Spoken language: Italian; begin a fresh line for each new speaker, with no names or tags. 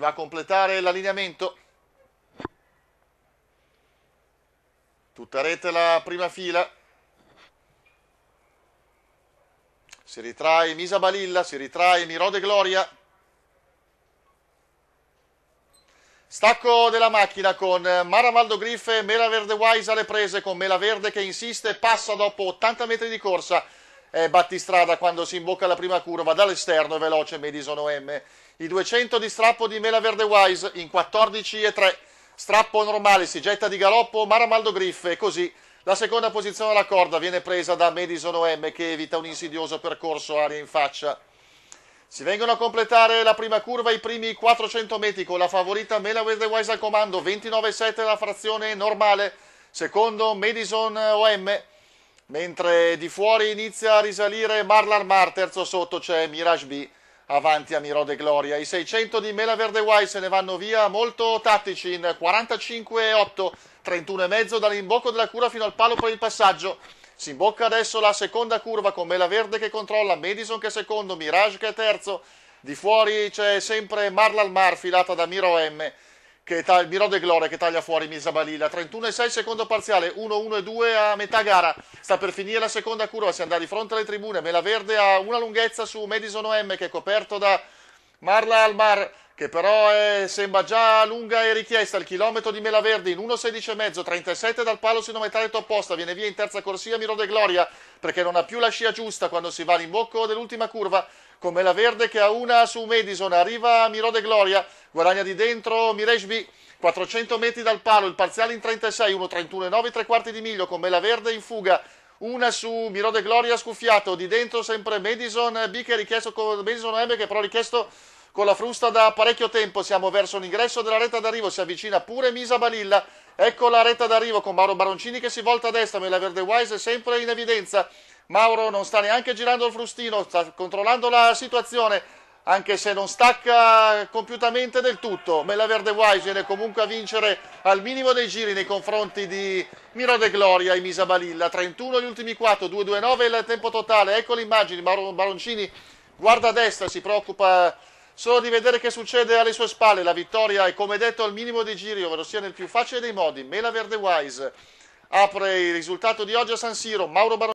Va a completare l'allineamento. Tutta rete la prima fila. Si ritrae Misa Balilla, si ritrae Mirode Gloria. Stacco della macchina con Maramaldo Griffe, Mela Verde Wise alle prese con Mela Verde che insiste, passa dopo 80 metri di corsa eh, battistrada quando si imbocca la prima curva dall'esterno è veloce Madison OM. I 200 di strappo di Mela Verde Wise in 14 e 3. Strappo normale, si getta di galoppo Maramaldo Griffe e così la seconda posizione alla corda viene presa da Madison OM che evita un insidioso percorso aria in faccia. Si vengono a completare la prima curva i primi 400 metri con la favorita Mela Verde Wise al comando, 29,7 la frazione normale, secondo Madison OM mentre di fuori inizia a risalire Marlar Mar, terzo sotto c'è Mirage B, avanti a Miro de Gloria. I 600 di Mela Verde Guai se ne vanno via molto tattici in 45,8, 31,5 dall'imbocco della cura fino al palo per il passaggio. Si imbocca adesso la seconda curva con Mela Verde che controlla, Madison che è secondo, Mirage che è terzo. Di fuori c'è sempre Marlar Mar filata da Miro M che ta- Mirode Gloria che taglia fuori Misabalila 31-6 secondo parziale 1-1-2 a metà gara sta per finire la seconda curva si andrà di fronte alle tribune Mela Verde ha una lunghezza su Madison OM che è coperto da Marla Almar che però è, sembra già lunga e richiesta, il chilometro di Melaverde in 1.16,5, 37 dal palo sino metà sinometrico opposta, viene via in terza corsia Miro de Gloria, perché non ha più la scia giusta quando si va all'imbocco dell'ultima curva, con Melaverde che ha una su Madison, arriva Miro de Gloria, guadagna di dentro Mireshbi, 400 metri dal palo, il parziale in 36, 1.31,9, 3 quarti di miglio, con Melaverde in fuga, una su Miro de Gloria scuffiato, di dentro sempre Madison B che è richiesto, Madison M che però richiesto con la frusta da parecchio tempo, siamo verso l'ingresso della retta d'arrivo, si avvicina pure Misa Balilla, ecco la retta d'arrivo con Mauro Baroncini che si volta a destra, ma la Verde Wise è sempre in evidenza, Mauro non sta neanche girando il frustino, sta controllando la situazione, anche se non stacca compiutamente del tutto. Mela Verde Wise viene comunque a vincere al minimo dei giri nei confronti di Miro De Gloria e Misa Balilla. 31 gli ultimi 4, 2-2-9 il tempo totale. Ecco le immagini, Baroncini guarda a destra, si preoccupa Solo di vedere che succede alle sue spalle, la vittoria è come detto al minimo dei giri, ovvero sia nel più facile dei modi. Mela Verde Wise apre il risultato di oggi a San Siro, Mauro Baroni.